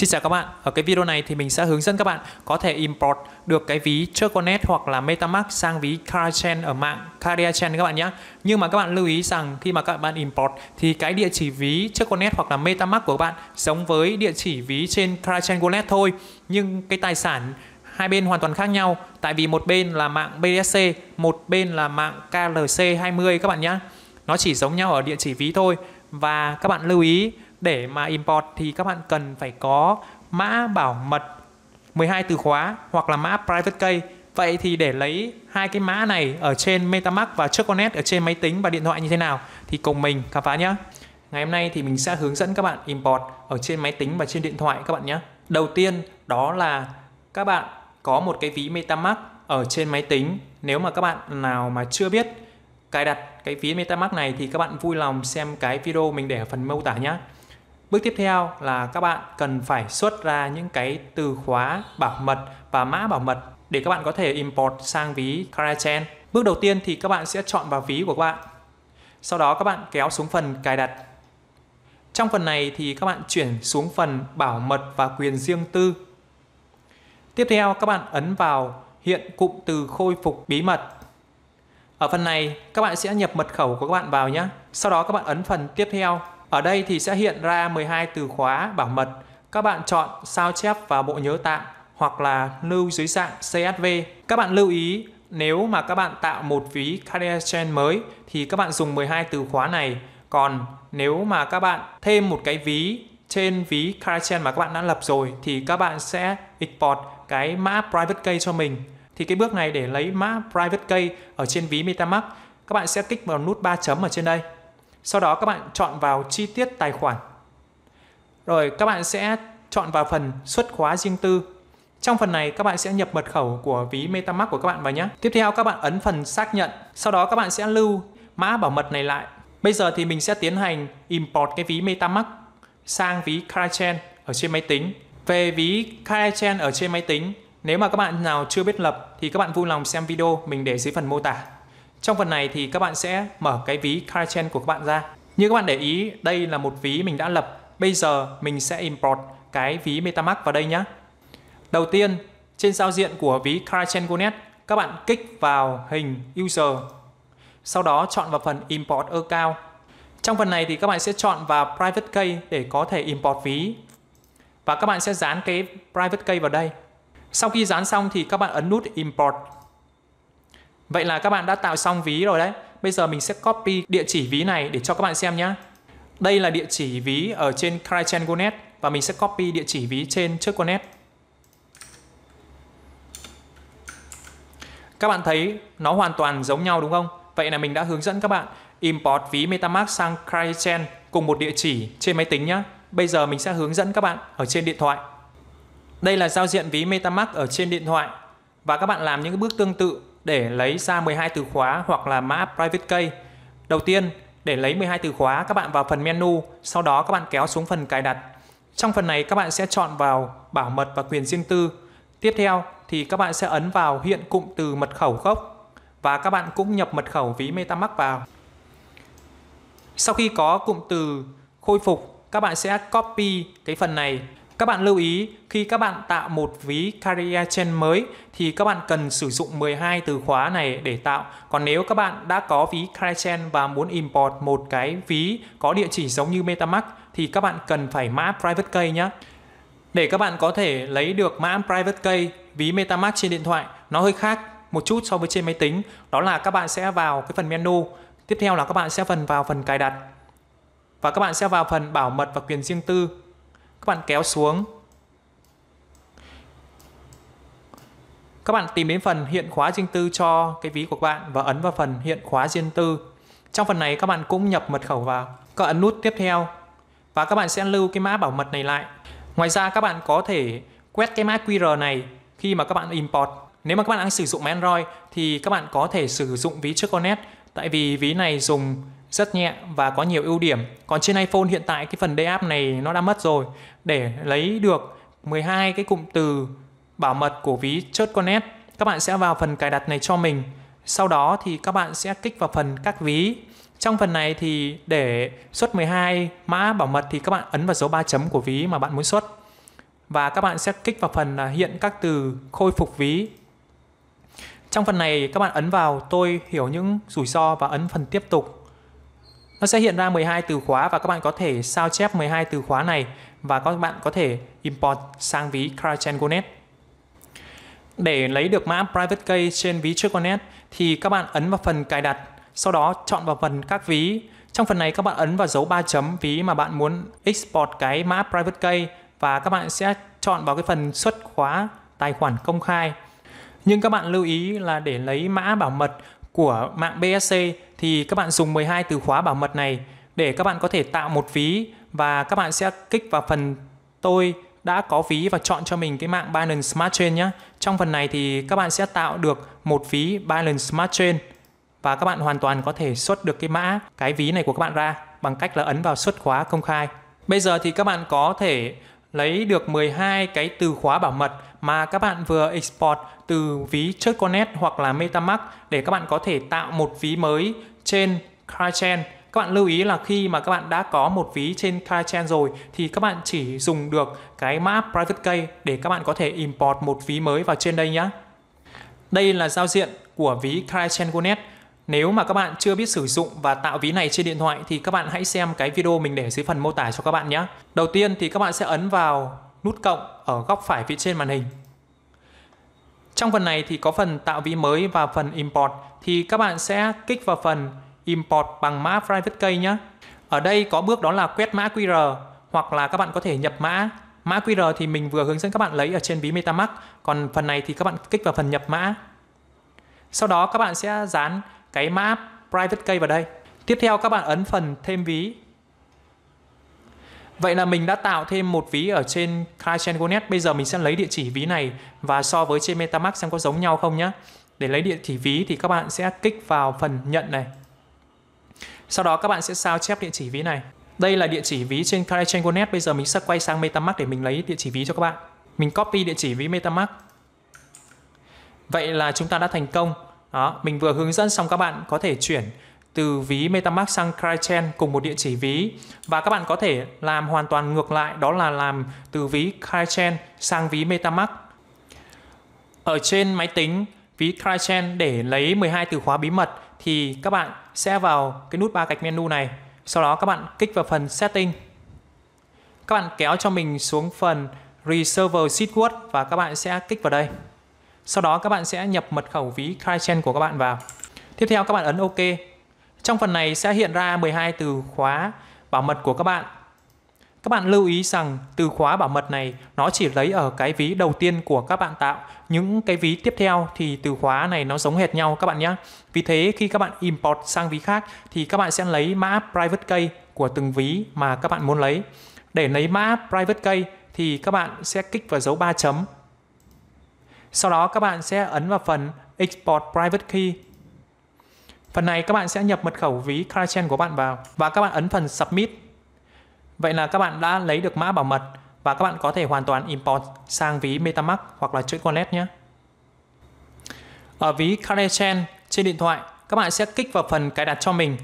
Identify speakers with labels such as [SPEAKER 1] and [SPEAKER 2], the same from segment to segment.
[SPEAKER 1] Xin chào các bạn, ở cái video này thì mình sẽ hướng dẫn các bạn có thể import được cái ví Turconet hoặc là Metamask sang ví CardChain ở mạng CardChain các bạn nhé. Nhưng mà các bạn lưu ý rằng khi mà các bạn import thì cái địa chỉ ví Turconet hoặc là Metamask của các bạn giống với địa chỉ ví trên CardChain Wallet thôi. Nhưng cái tài sản hai bên hoàn toàn khác nhau tại vì một bên là mạng BSC, một bên là mạng KLC20 các bạn nhé. Nó chỉ giống nhau ở địa chỉ ví thôi và các bạn lưu ý để mà import thì các bạn cần phải có mã bảo mật 12 từ khóa hoặc là mã private key Vậy thì để lấy hai cái mã này ở trên MetaMask và trước Connect ở trên máy tính và điện thoại như thế nào thì cùng mình khám phá nhé. Ngày hôm nay thì mình sẽ hướng dẫn các bạn import ở trên máy tính và trên điện thoại các bạn nhé. Đầu tiên đó là các bạn có một cái ví MetaMask ở trên máy tính. Nếu mà các bạn nào mà chưa biết cài đặt cái ví MetaMask này thì các bạn vui lòng xem cái video mình để ở phần mô tả nhé. Bước tiếp theo là các bạn cần phải xuất ra những cái từ khóa bảo mật và mã bảo mật để các bạn có thể import sang ví Karachain. Bước đầu tiên thì các bạn sẽ chọn vào ví của các bạn. Sau đó các bạn kéo xuống phần cài đặt. Trong phần này thì các bạn chuyển xuống phần bảo mật và quyền riêng tư. Tiếp theo các bạn ấn vào hiện cụm từ khôi phục bí mật. Ở phần này các bạn sẽ nhập mật khẩu của các bạn vào nhé. Sau đó các bạn ấn phần tiếp theo ở đây thì sẽ hiện ra 12 từ khóa bảo mật. Các bạn chọn sao chép vào bộ nhớ tạm hoặc là lưu dưới dạng CSV. Các bạn lưu ý nếu mà các bạn tạo một ví Cardinal Exchange mới thì các bạn dùng 12 từ khóa này. Còn nếu mà các bạn thêm một cái ví trên ví Cardinal Exchange mà các bạn đã lập rồi thì các bạn sẽ export cái mã private key cho mình. Thì cái bước này để lấy mã private key ở trên ví MetaMask, các bạn sẽ kích vào nút 3 chấm ở trên đây. Sau đó các bạn chọn vào chi tiết tài khoản. Rồi các bạn sẽ chọn vào phần xuất khóa riêng tư. Trong phần này các bạn sẽ nhập mật khẩu của ví MetaMask của các bạn vào nhé. Tiếp theo các bạn ấn phần xác nhận. Sau đó các bạn sẽ lưu mã bảo mật này lại. Bây giờ thì mình sẽ tiến hành import cái ví MetaMask sang ví Kraken ở trên máy tính. Về ví Kraken ở trên máy tính, nếu mà các bạn nào chưa biết lập thì các bạn vui lòng xem video mình để dưới phần mô tả. Trong phần này thì các bạn sẽ mở cái ví Kaizen của các bạn ra. Như các bạn để ý, đây là một ví mình đã lập. Bây giờ mình sẽ import cái ví MetaMask vào đây nhé. Đầu tiên, trên giao diện của ví Kaizen Gonet, các bạn kích vào hình User. Sau đó chọn vào phần Import Account. Trong phần này thì các bạn sẽ chọn vào Private Key để có thể import ví. Và các bạn sẽ dán cái Private Key vào đây. Sau khi dán xong thì các bạn ấn nút Import Vậy là các bạn đã tạo xong ví rồi đấy. Bây giờ mình sẽ copy địa chỉ ví này để cho các bạn xem nhé. Đây là địa chỉ ví ở trên net và mình sẽ copy địa chỉ ví trên trước net. Các bạn thấy nó hoàn toàn giống nhau đúng không? Vậy là mình đã hướng dẫn các bạn import ví MetaMask sang CryChain cùng một địa chỉ trên máy tính nhé. Bây giờ mình sẽ hướng dẫn các bạn ở trên điện thoại. Đây là giao diện ví MetaMask ở trên điện thoại và các bạn làm những bước tương tự để lấy ra 12 từ khóa hoặc là mã private key. Đầu tiên, để lấy 12 từ khóa các bạn vào phần menu, sau đó các bạn kéo xuống phần cài đặt. Trong phần này các bạn sẽ chọn vào bảo mật và quyền riêng tư. Tiếp theo thì các bạn sẽ ấn vào hiện cụm từ mật khẩu gốc và các bạn cũng nhập mật khẩu ví MetaMask vào. Sau khi có cụm từ khôi phục, các bạn sẽ copy cái phần này các bạn lưu ý khi các bạn tạo một ví Career Chain mới thì các bạn cần sử dụng 12 từ khóa này để tạo. Còn nếu các bạn đã có ví Career Chain và muốn import một cái ví có địa chỉ giống như MetaMask thì các bạn cần phải mã private key nhé. Để các bạn có thể lấy được mã private key ví MetaMask trên điện thoại, nó hơi khác một chút so với trên máy tính, đó là các bạn sẽ vào cái phần menu, tiếp theo là các bạn sẽ phần vào phần cài đặt và các bạn sẽ vào phần bảo mật và quyền riêng tư các bạn kéo xuống các bạn tìm đến phần hiện khóa riêng tư cho cái ví của các bạn và ấn vào phần hiện khóa riêng tư trong phần này các bạn cũng nhập mật khẩu vào các ấn nút tiếp theo và các bạn sẽ lưu cái mã bảo mật này lại ngoài ra các bạn có thể quét cái mã QR này khi mà các bạn import nếu mà các bạn đang sử dụng Android thì các bạn có thể sử dụng ví trước Connect tại vì ví này dùng rất nhẹ và có nhiều ưu điểm. Còn trên iPhone hiện tại cái phần DApp này nó đã mất rồi. Để lấy được 12 cái cụm từ bảo mật của ví Church Connect, các bạn sẽ vào phần cài đặt này cho mình. Sau đó thì các bạn sẽ kích vào phần các ví. Trong phần này thì để xuất 12 mã bảo mật thì các bạn ấn vào dấu ba chấm của ví mà bạn muốn xuất. Và các bạn sẽ kích vào phần hiện các từ khôi phục ví trong phần này các bạn ấn vào tôi hiểu những rủi ro và ấn phần tiếp tục. Nó sẽ hiện ra 12 từ khóa và các bạn có thể sao chép 12 từ khóa này và các bạn có thể import sang ví CryEngine.net. Để lấy được mã private key trên ví Trigonet thì các bạn ấn vào phần cài đặt, sau đó chọn vào phần các ví. Trong phần này các bạn ấn vào dấu 3 chấm ví mà bạn muốn export cái mã private key và các bạn sẽ chọn vào cái phần xuất khóa tài khoản công khai nhưng các bạn lưu ý là để lấy mã bảo mật của mạng BSC thì các bạn dùng 12 từ khóa bảo mật này để các bạn có thể tạo một ví và các bạn sẽ kích vào phần tôi đã có ví và chọn cho mình cái mạng Binance Smart Chain nhé. Trong phần này thì các bạn sẽ tạo được một ví Binance Smart Chain và các bạn hoàn toàn có thể xuất được cái mã cái ví này của các bạn ra bằng cách là ấn vào xuất khóa công khai. Bây giờ thì các bạn có thể lấy được 12 cái từ khóa bảo mật mà các bạn vừa export từ ví ChurchConnect hoặc là MetaMask để các bạn có thể tạo một ví mới trên Kraken. Các bạn lưu ý là khi mà các bạn đã có một ví trên Kraken rồi thì các bạn chỉ dùng được cái mã private key để các bạn có thể import một ví mới vào trên đây nhé. Đây là giao diện của ví Kraken.net. Nếu mà các bạn chưa biết sử dụng và tạo ví này trên điện thoại thì các bạn hãy xem cái video mình để dưới phần mô tả cho các bạn nhé. Đầu tiên thì các bạn sẽ ấn vào nút cộng ở góc phải phía trên màn hình. Trong phần này thì có phần tạo ví mới và phần import thì các bạn sẽ kích vào phần import bằng mã private key nhé. Ở đây có bước đó là quét mã QR hoặc là các bạn có thể nhập mã. Mã QR thì mình vừa hướng dẫn các bạn lấy ở trên ví MetaMask, còn phần này thì các bạn kích vào phần nhập mã. Sau đó các bạn sẽ dán cái mã private key vào đây. Tiếp theo các bạn ấn phần thêm ví Vậy là mình đã tạo thêm một ví ở trên CryEngine.net. Bây giờ mình sẽ lấy địa chỉ ví này và so với trên MetaMask xem có giống nhau không nhé. Để lấy địa chỉ ví thì các bạn sẽ kích vào phần nhận này. Sau đó các bạn sẽ sao chép địa chỉ ví này. Đây là địa chỉ ví trên CryEngine.net. Bây giờ mình sẽ quay sang MetaMask để mình lấy địa chỉ ví cho các bạn. Mình copy địa chỉ ví MetaMask. Vậy là chúng ta đã thành công. Đó, mình vừa hướng dẫn xong các bạn có thể chuyển từ ví MetaMask sang Crychain cùng một địa chỉ ví và các bạn có thể làm hoàn toàn ngược lại đó là làm từ ví Crychain sang ví MetaMask. Ở trên máy tính ví Crychain để lấy 12 từ khóa bí mật thì các bạn sẽ vào cái nút ba gạch menu này. Sau đó các bạn kích vào phần setting. Các bạn kéo cho mình xuống phần Reserver Seedword và các bạn sẽ kích vào đây. Sau đó các bạn sẽ nhập mật khẩu ví Crychain của các bạn vào. Tiếp theo các bạn ấn OK trong phần này sẽ hiện ra 12 từ khóa bảo mật của các bạn. Các bạn lưu ý rằng từ khóa bảo mật này nó chỉ lấy ở cái ví đầu tiên của các bạn tạo. Những cái ví tiếp theo thì từ khóa này nó giống hệt nhau các bạn nhé. Vì thế khi các bạn import sang ví khác thì các bạn sẽ lấy mã private key của từng ví mà các bạn muốn lấy. Để lấy mã private key thì các bạn sẽ kích vào dấu 3 chấm. Sau đó các bạn sẽ ấn vào phần export private key Phần này các bạn sẽ nhập mật khẩu ví Kraken của bạn vào và các bạn ấn phần Submit. Vậy là các bạn đã lấy được mã bảo mật và các bạn có thể hoàn toàn import sang ví MetaMask hoặc là chuỗi Wallet nhé. Ở ví Kraken trên điện thoại, các bạn sẽ kích vào phần cài đặt cho mình.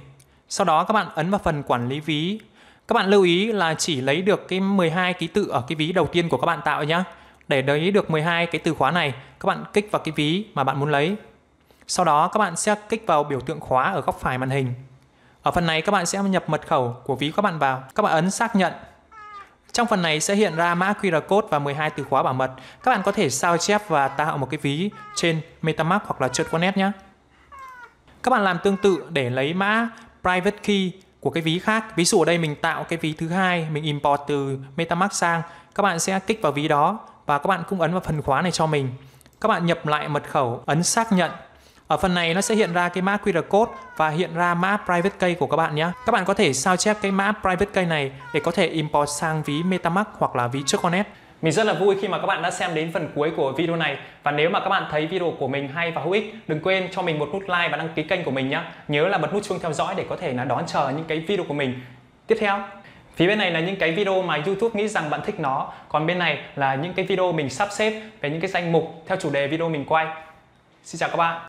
[SPEAKER 1] Sau đó các bạn ấn vào phần quản lý ví. Các bạn lưu ý là chỉ lấy được cái 12 ký tự ở cái ví đầu tiên của các bạn tạo nhé. Để lấy được 12 cái từ khóa này, các bạn kích vào cái ví mà bạn muốn lấy sau đó các bạn sẽ kích vào biểu tượng khóa ở góc phải màn hình. Ở phần này các bạn sẽ nhập mật khẩu của ví các bạn vào. Các bạn ấn xác nhận. Trong phần này sẽ hiện ra mã QR code và 12 từ khóa bảo mật. Các bạn có thể sao chép và tạo một cái ví trên MetaMask hoặc là Trượt Wallet nhé. Các bạn làm tương tự để lấy mã private key của cái ví khác. Ví dụ ở đây mình tạo cái ví thứ hai, mình import từ MetaMask sang. Các bạn sẽ kích vào ví đó và các bạn cũng ấn vào phần khóa này cho mình. Các bạn nhập lại mật khẩu, ấn xác nhận ở phần này nó sẽ hiện ra cái mã QR code và hiện ra mã private key của các bạn nhé. Các bạn có thể sao chép cái mã private key này để có thể import sang ví MetaMask hoặc là ví trước Connect. Mình rất là vui khi mà các bạn đã xem đến phần cuối của video này và nếu mà các bạn thấy video của mình hay và hữu ích, đừng quên cho mình một nút like và đăng ký kênh của mình nhé. Nhớ là bật nút chuông theo dõi để có thể là đón chờ những cái video của mình tiếp theo. Phía bên này là những cái video mà YouTube nghĩ rằng bạn thích nó, còn bên này là những cái video mình sắp xếp về những cái danh mục theo chủ đề video mình quay. Xin chào các bạn.